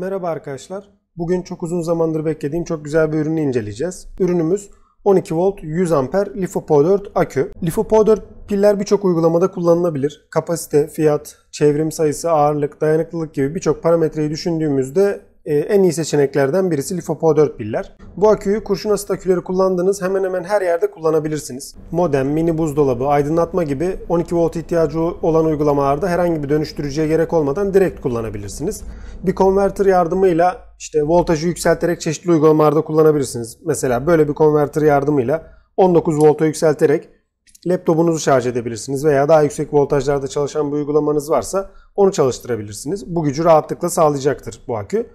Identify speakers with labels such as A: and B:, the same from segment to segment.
A: Merhaba arkadaşlar. Bugün çok uzun zamandır beklediğim çok güzel bir ürünü inceleyeceğiz. Ürünümüz 12 volt 100 amper lifepo 4 akü. lifepo 4 piller birçok uygulamada kullanılabilir. Kapasite, fiyat, çevrim sayısı, ağırlık, dayanıklılık gibi birçok parametreyi düşündüğümüzde ee, en iyi seçeneklerden birisi 4 Piller. Bu aküyü kurşun asit aküleri kullandığınız hemen hemen her yerde kullanabilirsiniz. Modem, mini buzdolabı, aydınlatma gibi 12 volt ihtiyacı olan uygulamalarda herhangi bir dönüştürücüye gerek olmadan direkt kullanabilirsiniz. Bir konverter yardımıyla işte voltajı yükselterek çeşitli uygulamalarda kullanabilirsiniz. Mesela böyle bir konverter yardımıyla 19 volta yükselterek laptopunuzu şarj edebilirsiniz veya daha yüksek voltajlarda çalışan bir uygulamanız varsa onu çalıştırabilirsiniz. Bu gücü rahatlıkla sağlayacaktır bu akü.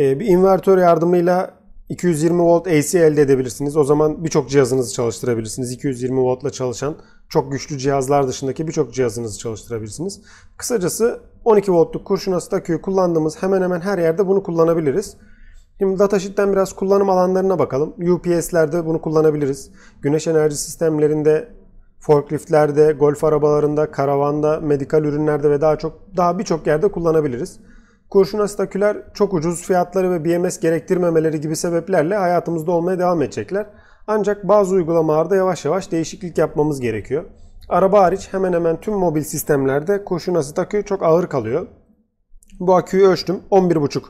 A: Ee, bir invertör yardımıyla 220 volt AC elde edebilirsiniz. O zaman birçok cihazınızı çalıştırabilirsiniz. 220 voltla çalışan çok güçlü cihazlar dışındaki birçok cihazınızı çalıştırabilirsiniz. Kısacası 12 voltluk kurşunası takıyı kullandığımız hemen hemen her yerde bunu kullanabiliriz. Şimdi datasheet'ten biraz kullanım alanlarına bakalım. UPS'lerde bunu kullanabiliriz. Güneş enerji sistemlerinde, forkliftlerde, golf arabalarında, karavanda, medikal ürünlerde ve daha çok daha birçok yerde kullanabiliriz kurşun astaküler çok ucuz fiyatları ve BMS gerektirmemeleri gibi sebeplerle hayatımızda olmaya devam edecekler. Ancak bazı uygulamalarda yavaş yavaş değişiklik yapmamız gerekiyor. Araba hariç hemen hemen tüm mobil sistemlerde kurşun asit akü çok ağır kalıyor. Bu aküyü ölçtüm 11,5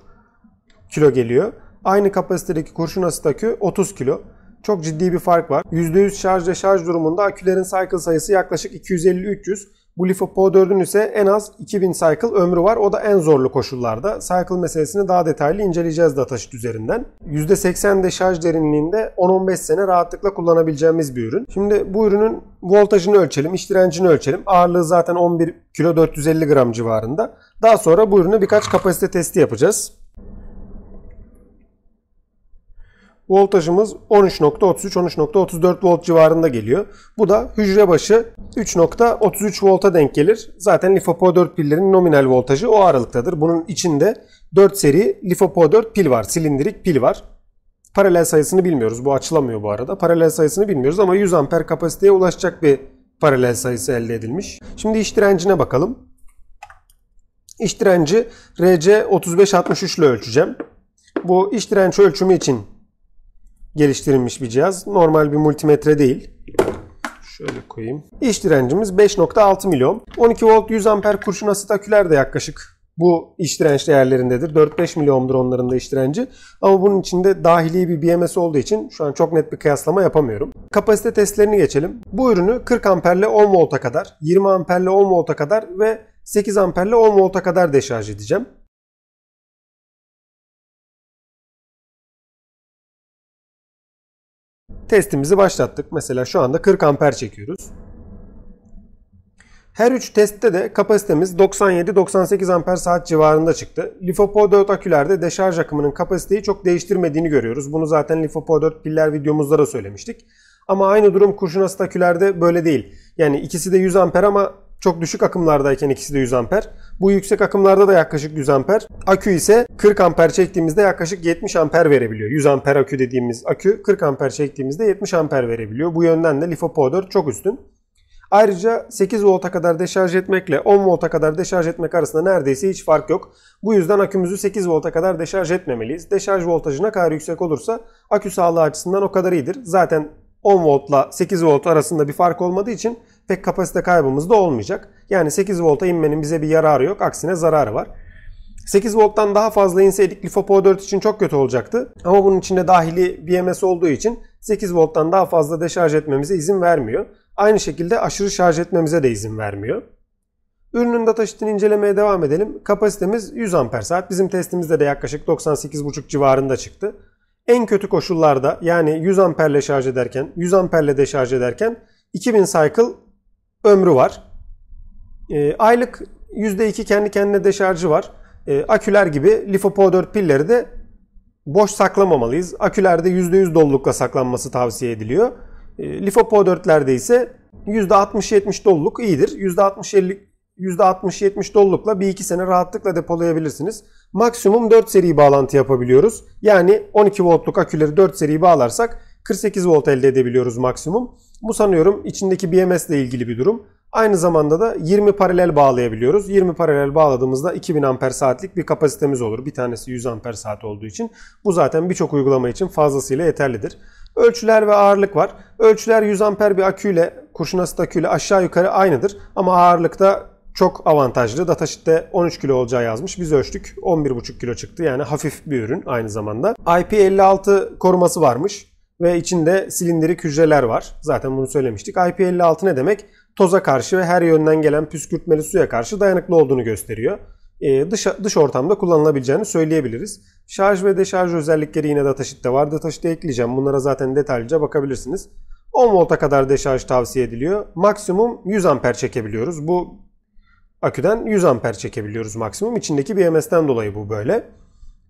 A: kilo geliyor. Aynı kapasitedeki kurşun asit akü 30 kilo. Çok ciddi bir fark var. %100 şarj ve şarj durumunda akülerin cycle sayısı yaklaşık 250-300. Bu LiFePO4'ün ise en az 2000 cycle ömrü var. O da en zorlu koşullarda. Cycle meselesini daha detaylı inceleyeceğiz dataşit üzerinden. %80 de şarj derinliğinde 10-15 sene rahatlıkla kullanabileceğimiz bir ürün. Şimdi bu ürünün voltajını ölçelim, iç direncini ölçelim. Ağırlığı zaten 11 kilo 450 gram civarında. Daha sonra bu ürünü birkaç kapasite testi yapacağız. voltajımız 13.33-13.34 volt civarında geliyor. Bu da hücre başı 3.33 volta denk gelir. Zaten LiFePO4 pillerin nominal voltajı o aralıktadır. Bunun içinde 4 seri LiFePO4 pil var. Silindirik pil var. Paralel sayısını bilmiyoruz. Bu açılamıyor bu arada. Paralel sayısını bilmiyoruz ama 100 amper kapasiteye ulaşacak bir paralel sayısı elde edilmiş. Şimdi iş direncine bakalım. İş direnci RC3563 ile ölçeceğim. Bu iş direnç ölçümü için geliştirilmiş bir cihaz. Normal bir multimetre değil. Şöyle koyayım. İş direncimiz 5.6 milyon. 12 volt 100 amper kurşun asitaküler de yaklaşık bu iş direnç değerlerindedir. 4-5 milyondur onların da iş direnci. Ama bunun içinde dahili bir BMS olduğu için şu an çok net bir kıyaslama yapamıyorum. Kapasite testlerini geçelim. Bu ürünü 40 amperle 10 volta kadar, 20 amperle 10 volta kadar ve 8 amperle 10 volta kadar deşarj edeceğim. Testimizi başlattık. Mesela şu anda 40 amper çekiyoruz. Her 3 testte de kapasitemiz 97-98 amper saat civarında çıktı. lifepo 4 akülerde deşarj akımının kapasiteyi çok değiştirmediğini görüyoruz. Bunu zaten lifepo 4 piller videomuzda da söylemiştik. Ama aynı durum kurşun asit akülerde böyle değil. Yani ikisi de 100 amper ama çok düşük akımlardayken ikisi de 100 amper. Bu yüksek akımlarda da yaklaşık 100 amper. Akü ise 40 amper çektiğimizde yaklaşık 70 amper verebiliyor. 100 amper akü dediğimiz akü 40 amper çektiğimizde 70 amper verebiliyor. Bu yönden de lifepo 4 çok üstün. Ayrıca 8 volta kadar deşarj etmekle 10 volta kadar deşarj etmek arasında neredeyse hiç fark yok. Bu yüzden akümüzü 8 volta kadar deşarj etmemeliyiz. Deşarj voltajına kadar yüksek olursa akü sağlığı açısından o kadar iyidir. Zaten 10 voltla 8 volt arasında bir fark olmadığı için pek kapasite kaybımız da olmayacak. Yani 8 volta inmenin bize bir yararı yok. Aksine zararı var. 8 volttan daha fazla inseydik lifepo 4 için çok kötü olacaktı. Ama bunun içinde dahili BMS olduğu için 8 volttan daha fazla deşarj etmemize izin vermiyor. Aynı şekilde aşırı şarj etmemize de izin vermiyor. Ürünün data sheet'ini incelemeye devam edelim. Kapasitemiz 100 amper saat. Bizim testimizde de yaklaşık 98,5 civarında çıktı en kötü koşullarda yani 100 amperle şarj ederken, 100 amperle de şarj ederken 2000 cycle ömrü var. E, aylık %2 kendi kendine de şarjı var. E, aküler gibi LiFePO 4 pilleri de boş saklamamalıyız. Akülerde %100 dolulukla saklanması tavsiye ediliyor. E, ee, LiFePO 4'lerde ise %60-70 doluluk iyidir. %60-70 dolulukla bir iki sene rahatlıkla depolayabilirsiniz maksimum 4 seri bağlantı yapabiliyoruz. Yani 12 voltluk aküleri 4 seri bağlarsak 48 volt elde edebiliyoruz maksimum. Bu sanıyorum içindeki BMS ile ilgili bir durum. Aynı zamanda da 20 paralel bağlayabiliyoruz. 20 paralel bağladığımızda 2000 amper saatlik bir kapasitemiz olur. Bir tanesi 100 amper saat olduğu için. Bu zaten birçok uygulama için fazlasıyla yeterlidir. Ölçüler ve ağırlık var. Ölçüler 100 amper bir aküyle, kurşun asit aküyle aşağı yukarı aynıdır. Ama ağırlıkta çok avantajlı. Datasheet'te 13 kilo olacağı yazmış. Biz ölçtük. 11,5 kilo çıktı. Yani hafif bir ürün aynı zamanda. IP56 koruması varmış ve içinde silindirik hücreler var. Zaten bunu söylemiştik. IP56 ne demek? Toza karşı ve her yönden gelen püskürtmeli suya karşı dayanıklı olduğunu gösteriyor. Ee, dış, dış ortamda kullanılabileceğini söyleyebiliriz. Şarj ve deşarj özellikleri yine Datasheet'te var. Datasheet'e ekleyeceğim. Bunlara zaten detaylıca bakabilirsiniz. 10 volta kadar deşarj tavsiye ediliyor. Maksimum 100 amper çekebiliyoruz. Bu aküden 100 amper çekebiliyoruz maksimum. İçindeki BMS'den dolayı bu böyle.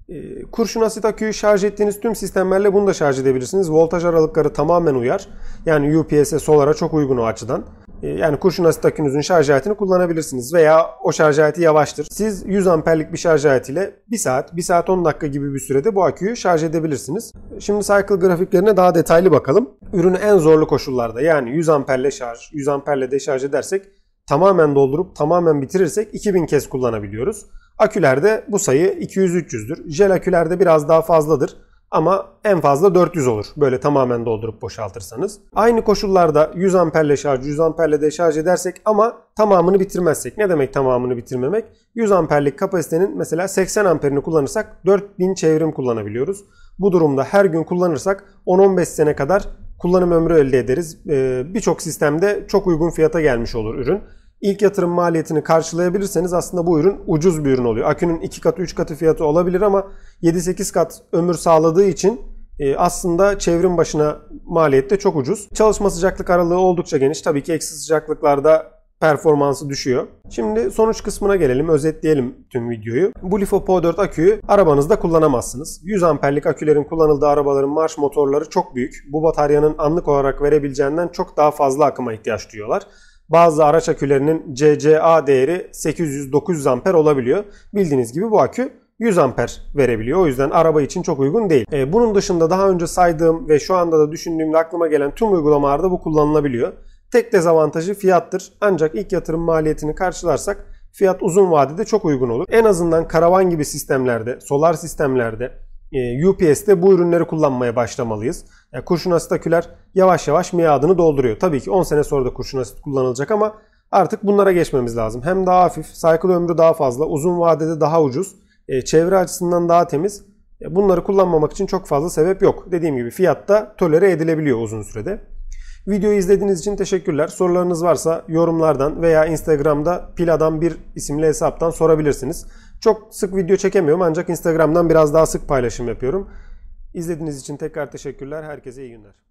A: Ee, kurşun asit aküyü şarj ettiğiniz tüm sistemlerle bunu da şarj edebilirsiniz. Voltaj aralıkları tamamen uyar. Yani UPS'e, Solar'a çok uygun o açıdan. Ee, yani kurşun asit akünüzün şarj aletini kullanabilirsiniz veya o şarj aleti yavaştır. Siz 100 amperlik bir şarj aletiyle 1 saat, 1 saat 10 dakika gibi bir sürede bu aküyü şarj edebilirsiniz. Şimdi cycle grafiklerine daha detaylı bakalım. Ürünü en zorlu koşullarda yani 100 amperle şarj, 100 amperle de şarj edersek tamamen doldurup tamamen bitirirsek 2000 kez kullanabiliyoruz. Akülerde bu sayı 200-300'dür. Jel akülerde biraz daha fazladır ama en fazla 400 olur. Böyle tamamen doldurup boşaltırsanız. Aynı koşullarda 100 amperle şarj, 100 amperle de şarj edersek ama tamamını bitirmezsek. Ne demek tamamını bitirmemek? 100 amperlik kapasitenin mesela 80 amperini kullanırsak 4000 çevrim kullanabiliyoruz. Bu durumda her gün kullanırsak 10-15 sene kadar kullanım ömrü elde ederiz. Ee, birçok sistemde çok uygun fiyata gelmiş olur ürün. İlk yatırım maliyetini karşılayabilirseniz aslında bu ürün ucuz bir ürün oluyor. Akünün 2 katı 3 katı fiyatı olabilir ama 7-8 kat ömür sağladığı için e, aslında çevrim başına maliyet de çok ucuz. Çalışma sıcaklık aralığı oldukça geniş. Tabii ki eksi sıcaklıklarda performansı düşüyor. Şimdi sonuç kısmına gelelim. Özetleyelim tüm videoyu. Bu LiFo Po 4 aküyü arabanızda kullanamazsınız. 100 amperlik akülerin kullanıldığı arabaların marş motorları çok büyük. Bu bataryanın anlık olarak verebileceğinden çok daha fazla akıma ihtiyaç duyuyorlar. Bazı araç akülerinin CCA değeri 800-900 amper olabiliyor. Bildiğiniz gibi bu akü 100 amper verebiliyor. O yüzden araba için çok uygun değil. E, bunun dışında daha önce saydığım ve şu anda da düşündüğümde aklıma gelen tüm uygulamalarda bu kullanılabiliyor. Tek dezavantajı fiyattır. Ancak ilk yatırım maliyetini karşılarsak fiyat uzun vadede çok uygun olur. En azından karavan gibi sistemlerde, solar sistemlerde, ee, UPS'te bu ürünleri kullanmaya başlamalıyız. kurşun asit yavaş yavaş miadını dolduruyor. Tabii ki 10 sene sonra da kurşun asit kullanılacak ama artık bunlara geçmemiz lazım. Hem daha hafif, cycle ömrü daha fazla, uzun vadede daha ucuz, e, çevre açısından daha temiz. E, bunları kullanmamak için çok fazla sebep yok. Dediğim gibi fiyatta tolere edilebiliyor uzun sürede. Videoyu izlediğiniz için teşekkürler. Sorularınız varsa yorumlardan veya Instagram'da Piladan bir isimli hesaptan sorabilirsiniz. Çok sık video çekemiyorum ancak Instagram'dan biraz daha sık paylaşım yapıyorum. İzlediğiniz için tekrar teşekkürler. Herkese iyi günler.